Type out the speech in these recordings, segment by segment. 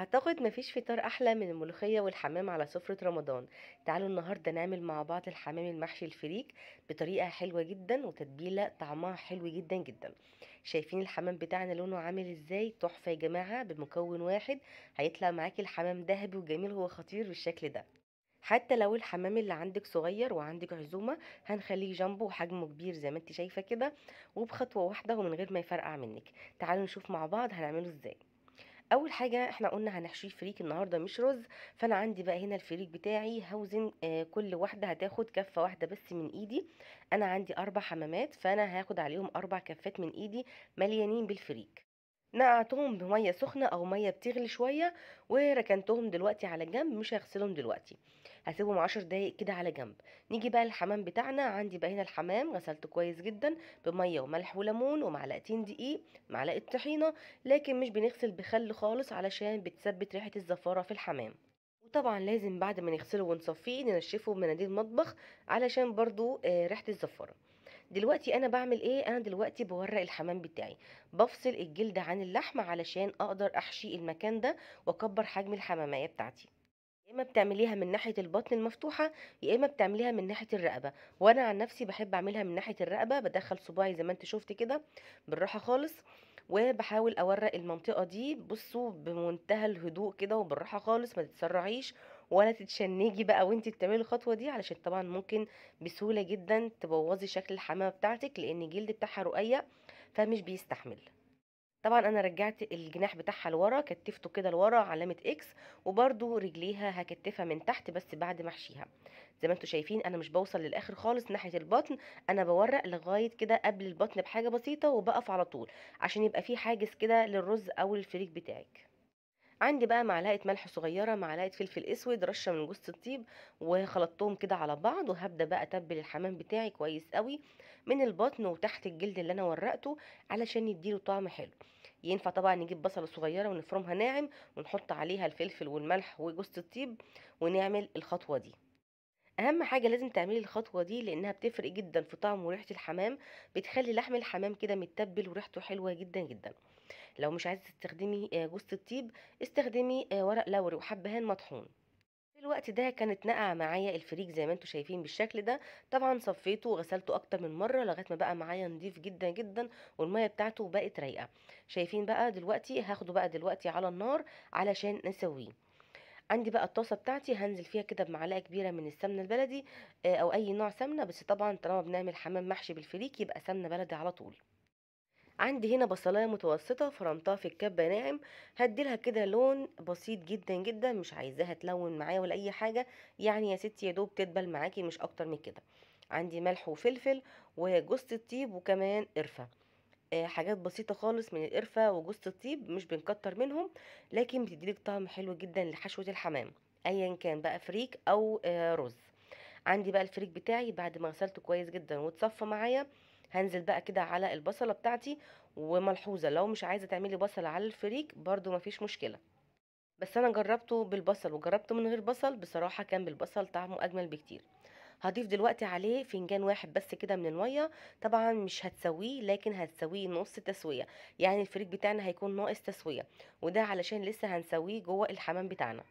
اعتقد مفيش فطار احلى من الملوخيه والحمام على سفره رمضان تعالوا النهارده نعمل مع بعض الحمام المحشي الفريك بطريقه حلوه جدا وتتبيله طعمها حلو جدا جدا شايفين الحمام بتاعنا لونه عامل ازاي تحفه يا جماعه بمكون واحد هيطلع معاكي الحمام ذهبي وجميل هو خطير بالشكل ده حتى لو الحمام اللي عندك صغير وعندك عزومه هنخليه جنبه وحجمه كبير زي ما انت شايفه كده وبخطوه واحده ومن غير ما يفرقع منك تعالوا نشوف مع بعض هنعمله ازاي اول حاجه احنا قلنا هنحشيه فريك النهارده مش رز فانا عندي بقى هنا الفريك بتاعي هوزن آه، كل واحده هتاخد كفه واحده بس من ايدي انا عندي اربع حمامات فانا هاخد عليهم اربع كفات من ايدي مليانين بالفريك نقعتهم بميه سخنه او ميه بتغلي شويه وركنتهم دلوقتي على جنب مش هغسلهم دلوقتي هسيبهم عشر دقايق كده على جنب نيجي بقى للحمام بتاعنا عندي بقى هنا الحمام غسلته كويس جدا بميه وملح وليمون ومعلقتين دقيق معلقه طحينه لكن مش بنغسل بخل خالص علشان بتثبت ريحه الزفاره في الحمام وطبعا لازم بعد ما نغسله ونصفيه ننشفه بمناديل مطبخ علشان برضو آه، ريحه الزفاره دلوقتي انا بعمل ايه انا دلوقتي بورق الحمام بتاعي بفصل الجلد عن اللحم علشان اقدر احشي المكان ده واكبر حجم الحمامية بتاعتي يا اما بتعمليها من ناحيه البطن المفتوحه يا اما بتعمليها من ناحيه الرقبه وانا عن نفسي بحب اعملها من ناحيه الرقبه بدخل صباعي زي ما انت شفت كده بالراحه خالص وبحاول اورق المنطقه دي بصوا بمنتهى الهدوء كده وبالراحه خالص ما تتسرعيش ولا تتشنجي بقى وانت بتعملي الخطوه دي علشان طبعا ممكن بسهوله جدا تبوظي شكل الحمامه بتاعتك لان الجلد بتاعها رقيق فمش بيستحمل طبعا انا رجعت الجناح بتاعها لورا كتفته كده لورا علامه اكس وبرده رجليها هكتفها من تحت بس بعد ما احشيها زي ما انتم شايفين انا مش بوصل للاخر خالص ناحيه البطن انا بورق لغايه كده قبل البطن بحاجه بسيطه وبقف على طول عشان يبقى في حاجز كده للرز او الفريك بتاعك عندي بقى معلقه ملح صغيره معلقه فلفل اسود رشه من جوز الطيب وخلطتهم كده على بعض وهبدا بقى اتبل الحمام بتاعي كويس قوي من البطن وتحت الجلد اللي انا ورقته علشان يديله طعم حلو ينفع طبعا نجيب بصله صغيره ونفرمها ناعم ونحط عليها الفلفل والملح وجوز الطيب ونعمل الخطوه دي اهم حاجه لازم تعملي الخطوه دي لانها بتفرق جدا في طعم وريحه الحمام بتخلي لحم الحمام كده متبل وريحته حلوه جدا جدا لو مش عايزه تستخدمي آه، جوز الطيب استخدمي آه، ورق لوري وحبهان مطحون في الوقت ده كانت نقع معايا الفريك زي ما انتم شايفين بالشكل ده طبعا صفيته وغسلته اكتر من مره لغايه ما بقى معايا نضيف جدا جدا والميه بتاعته بقت رايقه شايفين بقى دلوقتي هاخده بقى دلوقتي على النار علشان نسويه عندي بقى الطاسه بتاعتي هنزل فيها كده بمعلقه كبيره من السمنه البلدي آه، او اي نوع سمنه بس طبعا طالما بنعمل حمام محشي بالفريك يبقى سمنه بلدي على طول عندي هنا بصلايه متوسطه فرمتها في الكبه ناعم هديلها كده لون بسيط جدا جدا مش عايزاها تلون معايا ولا اي حاجه يعني يا ستي يا دوب تدبل معاكي مش اكتر من كده عندي ملح وفلفل وجوز الطيب وكمان قرفه آه، حاجات بسيطه خالص من القرفه وجوز الطيب مش بنكتر منهم لكن بتديلك طعم حلو جدا لحشوه الحمام ايا كان بقى فريك او آه، رز عندي بقى الفريك بتاعي بعد ما غسلته كويس جدا وتصفى معايا هنزل بقى كده على البصله بتاعتي وملحوظه لو مش عايزه تعملي بصله على الفريك برده مفيش مشكله بس انا جربته بالبصل وجربته من غير بصل بصراحه كان بالبصل طعمه اجمل بكتير هضيف دلوقتي عليه فنجان واحد بس كده من الميه طبعا مش هتسويه لكن هتسويه نص تسويه يعني الفريك بتاعنا هيكون ناقص تسويه وده علشان لسه هنسويه جوه الحمام بتاعنا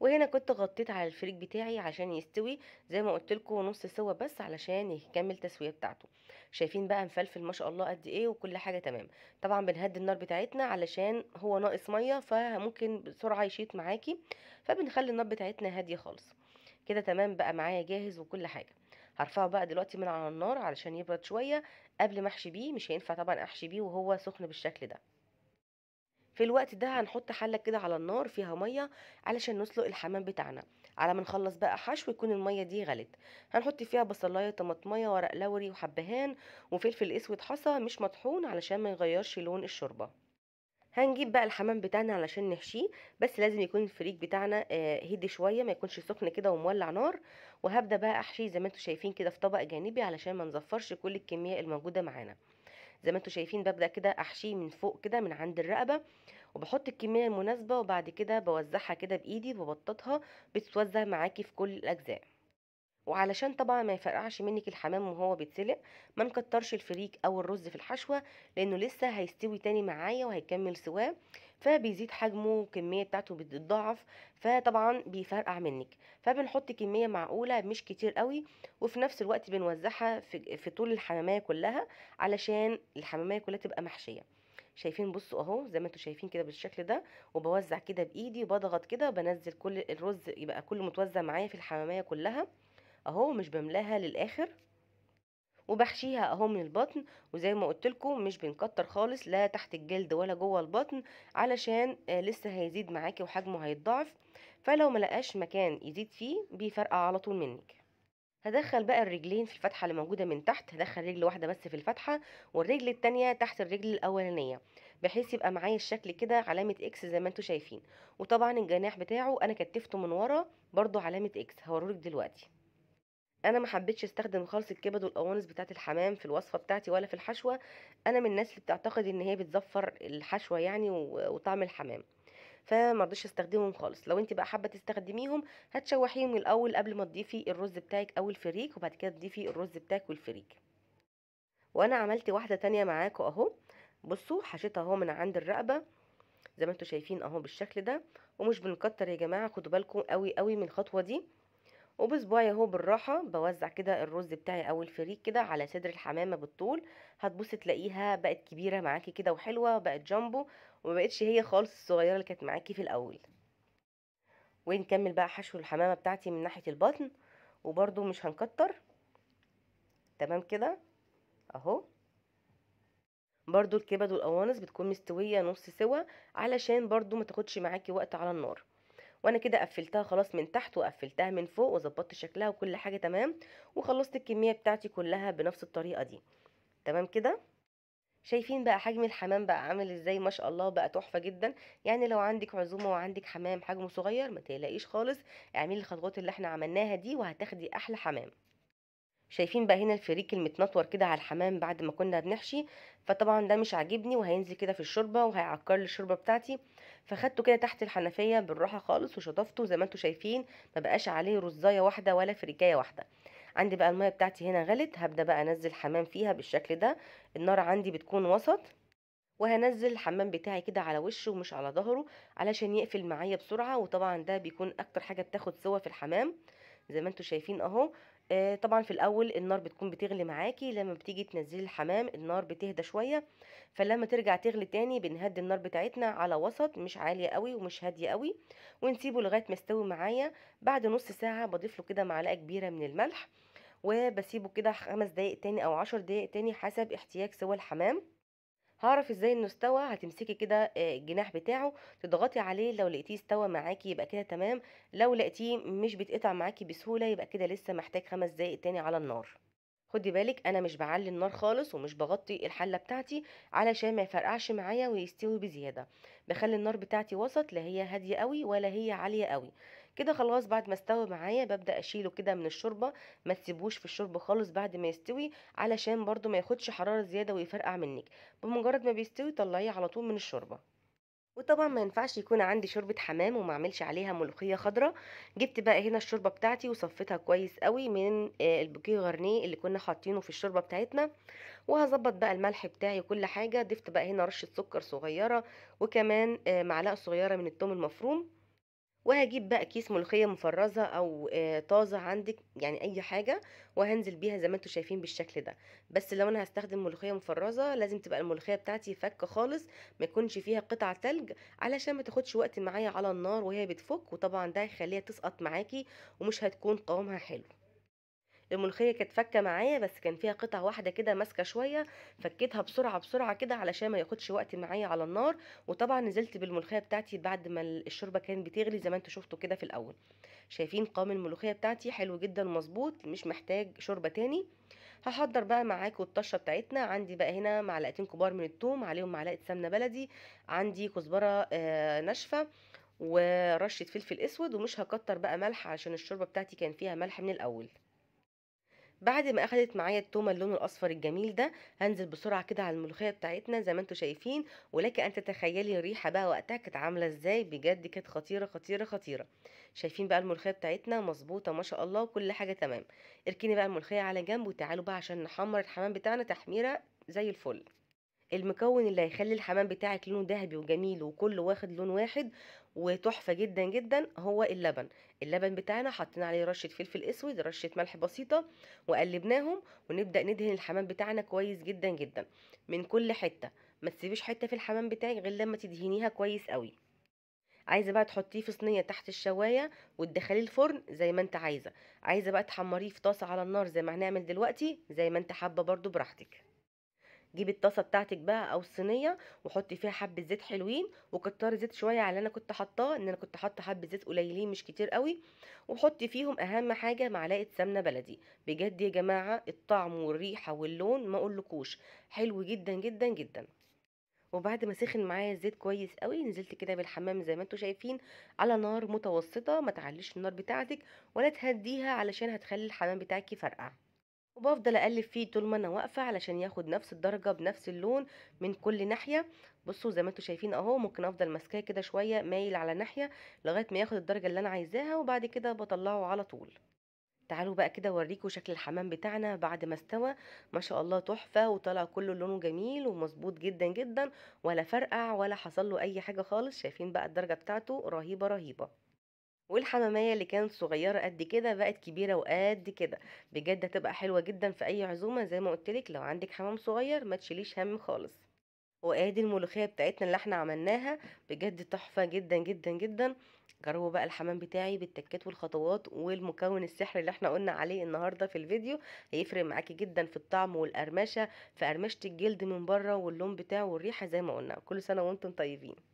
وهنا كنت غطيت على الفريك بتاعي عشان يستوي زي ما قلت لكم نص سوا بس علشان يكمل تسويه بتاعته شايفين بقى مفلفل ما شاء الله قد ايه وكل حاجه تمام طبعا بنهدي النار بتاعتنا علشان هو ناقص ميه فممكن بسرعه يشيط معاكي فبنخلي النار بتاعتنا هاديه خالص كده تمام بقى معايا جاهز وكل حاجه هرفعه بقى دلوقتي من على النار علشان يبرد شويه قبل ما احشي بيه مش هينفع طبعا احشي بيه وهو سخن بالشكل ده في الوقت ده هنحط حله كده على النار فيها ميه علشان نسلق الحمام بتاعنا على ما نخلص بقى حشو يكون الميه دي غلت هنحط فيها بصلايه طماطميه ورق لوري وحبهان وفلفل اسود حصى مش مطحون علشان ما يغيرش لون الشوربه هنجيب بقى الحمام بتاعنا علشان نحشيه بس لازم يكون الفريك بتاعنا آه، هدي شويه ما يكونش سخن كده ومولع نار وهبدا بقى احشيه زي ما انتم شايفين كده في طبق جانبي علشان ما نزفرش كل الكميه الموجوده معانا زي ما انتم شايفين ببدأ كده احشيه من فوق كده من عند الرقبة وبحط الكمية المناسبة وبعد كده بوزعها كده بايدي ببططها بتتوزع معاكي في كل الاجزاء وعلشان طبعا ما يفرقعش منك الحمام وهو بيتسلق ما نكترش الفريك او الرز في الحشوه لانه لسه هيستوي تاني معايا وهيكمل سواه فبيزيد حجمه وكميه بتاعته بتتضاعف فطبعا بيفرقع منك فبنحط كميه معقوله مش كتير قوي وفي نفس الوقت بنوزعها في, في طول الحماميه كلها علشان الحماميه كلها تبقى محشيه شايفين بصوا اهو زي ما انتم شايفين كده بالشكل ده وبوزع كده بايدي وبضغط كده وبنزل كل الرز يبقى كله متوزع معايا في الحماميه كلها اهو مش بملاها للاخر وبحشيها اهو من البطن وزي ما قلت لكم مش بنكتر خالص لا تحت الجلد ولا جوه البطن علشان آه، لسه هيزيد معاكي وحجمه هيتضاعف فلو ملقاش مكان يزيد فيه بيفرقع على طول منك هدخل بقى الرجلين في الفتحه اللي موجوده من تحت هدخل رجل واحده بس في الفتحه والرجل التانية تحت الرجل الاولانيه بحيث يبقى معايا الشكل كده علامه اكس زي ما انتم شايفين وطبعا الجناح بتاعه انا كتفته من ورا برضو علامه اكس هوريك دلوقتي انا ما حبيتش استخدم خالص الكبد والقوانص بتاعه الحمام في الوصفه بتاعتي ولا في الحشوه انا من الناس اللي بتعتقد ان هي بتزفر الحشوه يعني وطعم الحمام فما رضيتش استخدمهم خالص لو انت بقى حابه تستخدميهم هتشوحيهم الاول قبل ما تضيفي الرز بتاعك او الفريك وبعد كده تضيفي الرز بتاعك والفريك وانا عملت واحده تانية معاكم اهو بصوا حشيتها اهو من عند الرقبه زي ما انتم شايفين اهو بالشكل ده ومش بنكتر يا جماعه خدوا بالكم قوي قوي من الخطوه دي وبصباعي اهو بالراحه بوزع كده الرز بتاعي او الفريك كده على صدر الحمامه بالطول هتبص تلاقيها بقت كبيره معاكي كده وحلوه بقت جامبو ومبقتش هي خالص الصغيره اللي كانت معاكي في الاول ونكمل بقى حشو الحمامه بتاعتي من ناحيه البطن وبرده مش هنكتر تمام كده اهو برضو الكبد والقوانص بتكون مستويه نص سوا علشان برضو ما تاخدش معاكي وقت على النار وانا كده قفلتها خلاص من تحت وقفلتها من فوق وظبطت شكلها وكل حاجه تمام وخلصت الكميه بتاعتي كلها بنفس الطريقه دي تمام كده شايفين بقى حجم الحمام بقى عامل ازاي ما شاء الله بقى تحفه جدا يعني لو عندك عزومه وعندك حمام حجمه صغير ما تقلقيش خالص اعملي الخطوات اللي احنا عملناها دي وهتاخدي احلى حمام شايفين بقى هنا الفريك المتنطور كده على الحمام بعد ما كنا بنحشي فطبعا ده مش عاجبني وهينزل كده في الشوربه وهيعكر لي الشوربه بتاعتي فخدته كده تحت الحنفيه بالراحه خالص وشطفته زي ما انتم شايفين ما بقاش عليه رزايه واحده ولا فريكايه واحده عندي بقى الميه بتاعتي هنا غلت هبدا بقى انزل حمام فيها بالشكل ده النار عندي بتكون وسط وهنزل الحمام بتاعي كده على وشه ومش على ظهره علشان يقفل معايا بسرعه وطبعا ده بيكون اكتر حاجه بتاخد سوا في الحمام زي ما انتم شايفين اهو آه، طبعا في الاول النار بتكون بتغلي معاكي لما بتيجي تنزلي الحمام النار بتهدى شويه فلما ترجع تغلي تاني بنهدي النار بتاعتنا على وسط مش عاليه قوي ومش هاديه قوي ونسيبه لغايه ما يستوي معايا بعد نص ساعه بضيف له كده معلقه كبيره من الملح وبسيبه كده خمس دقايق تاني او عشر دقايق تاني حسب احتياج سوى الحمام هعرف ازاي انه استوى هتمسكي كده آه، الجناح بتاعه تضغطي عليه لو لقيتيه استوى معاكي يبقى كده تمام لو لقيتيه مش بيتقطع معاكي بسهوله يبقى كده لسه محتاج خمس دقايق تاني على النار خدي بالك انا مش بعلي النار خالص ومش بغطي الحله بتاعتي علشان ما يفرقعش معايا ويستوي بزياده بخلي النار بتاعتي وسط لا هي هاديه قوي ولا هي عاليه قوي كده خلاص بعد ما استوى معايا ببدا اشيله كده من الشوربه ما تسيبوش في الشوربه خالص بعد ما يستوي علشان برده ما ياخدش حراره زياده ويفرقع منك بمجرد ما بيستوي طلعيه على طول من الشوربه وطبعا ما ينفعش يكون عندي شوربه حمام وما اعملش عليها ملوخيه خضراء جبت بقى هنا الشوربه بتاعتي وصفيتها كويس قوي من آه، البوكيه غرنيه اللي كنا حاطينه في الشوربه بتاعتنا وهظبط بقى الملح بتاعي وكل حاجه ضفت بقى هنا رشه سكر صغيره وكمان آه، معلقه صغيره من الثوم المفروم وهجيب بقى كيس ملوخيه مفرزه او آه، طازه عندك يعني اي حاجه وهنزل بيها زي ما انتم شايفين بالشكل ده بس لو انا هستخدم ملوخيه مفرزه لازم تبقى الملوخيه بتاعتي فكه خالص ما يكونش فيها قطع تلج علشان ما تاخدش وقت معايا على النار وهي بتفك وطبعا ده هيخليها تسقط معاكي ومش هتكون قوامها حلو الملوخيه كانت فكه معايا بس كان فيها قطع واحده كده ماسكه شويه فكيتها بسرعه بسرعه كده علشان ما ياخدش وقت معايا على النار وطبعا نزلت بالملوخيه بتاعتي بعد ما الشوربه كانت بتغلي زي ما انتوا شفتوا كده في الاول شايفين قوام الملوخيه بتاعتي حلو جدا مظبوط مش محتاج شوربه تاني هحضر بقى معاكم الطشه بتاعتنا عندي بقى هنا معلقتين كبار من الثوم عليهم معلقه سمنه بلدي عندي كزبره آه ناشفه ورشه فلفل اسود ومش هكتر بقى ملح عشان الشوربه بتاعتي كان فيها ملح من الاول بعد ما اخدت معايا التومه اللون الاصفر الجميل ده هنزل بسرعه كده على الملوخيه بتاعتنا زي ما انتم شايفين ولك ان تتخيلي الريحه بقى وقتها كانت عامله ازاي بجد كانت خطيره خطيره خطيره شايفين بقى الملوخيه بتاعتنا مظبوطه ما شاء الله وكل حاجه تمام اركني بقى الملوخيه على جنب وتعالوا بقى عشان نحمر الحمام بتاعنا تحميره زي الفل المكون اللي هيخلي الحمام بتاعك لونه ذهبي وجميل وكله واخد لون واحد وتحفه جدا جدا هو اللبن اللبن بتاعنا حطينا عليه رشه فلفل اسود رشه ملح بسيطه وقلبناهم ونبدا ندهن الحمام بتاعنا كويس جدا جدا من كل حته ما تسيبيش حته في الحمام بتاعك غير لما تدهنيها كويس قوي عايزه بقى تحطيه في صينيه تحت الشوايه وتدخليه الفرن زي ما انت عايزه عايزه بقى تحمريه في طاسه على النار زي ما هنعمل دلوقتي زي ما انت حابه برده براحتك جيبي الطاسه بتاعتك بقى او الصينيه وحطي فيها حبه زيت حلوين وكتري زيت شويه على انا كنت حطاه ان انا كنت حاطه حبه زيت قليلين مش كتير قوي وحطي فيهم اهم حاجه معلقه سمنه بلدي بجد يا جماعه الطعم والريحه واللون ما اقولكوش حلو جدا جدا جدا وبعد ما سخن معايا الزيت كويس قوي نزلت كده بالحمام زي ما انتم شايفين على نار متوسطه ما تعليش النار بتاعتك ولا تهديها علشان هتخلي الحمام بتاعك يفرقع وبفضل اقلب فيه طول ما انا واقفه علشان ياخد نفس الدرجه بنفس اللون من كل ناحيه بصوا زي ما انتم شايفين اهو ممكن افضل ماسكاه كده شويه مايل على ناحيه لغايه ما ياخد الدرجه اللي انا عايزاها وبعد كده بطلعه على طول تعالوا بقى كده اوريكم شكل الحمام بتاعنا بعد ما استوى ما شاء الله تحفه وطلع كله لونه جميل ومظبوط جدا جدا ولا فرقع ولا حصل له اي حاجه خالص شايفين بقى الدرجه بتاعته رهيبه رهيبه والحمامية اللي كانت صغيرة قد كده بقت كبيرة وقد كده بجد هتبقى حلوة جدا في أي عزومة زي ما قلتلك لو عندك حمام صغير ما تشيليش هم خالص وادي الملوخيه بتاعتنا اللي احنا عملناها بجد تحفه جدا جدا جدا جربوا بقى الحمام بتاعي بالتكات والخطوات والمكون السحري اللي احنا قلنا عليه النهارده في الفيديو هيفرق معاكي جدا في الطعم والقرمشه في قرمشه الجلد من بره واللون بتاعه والريحه زي ما قلنا كل سنه وانتم طيبين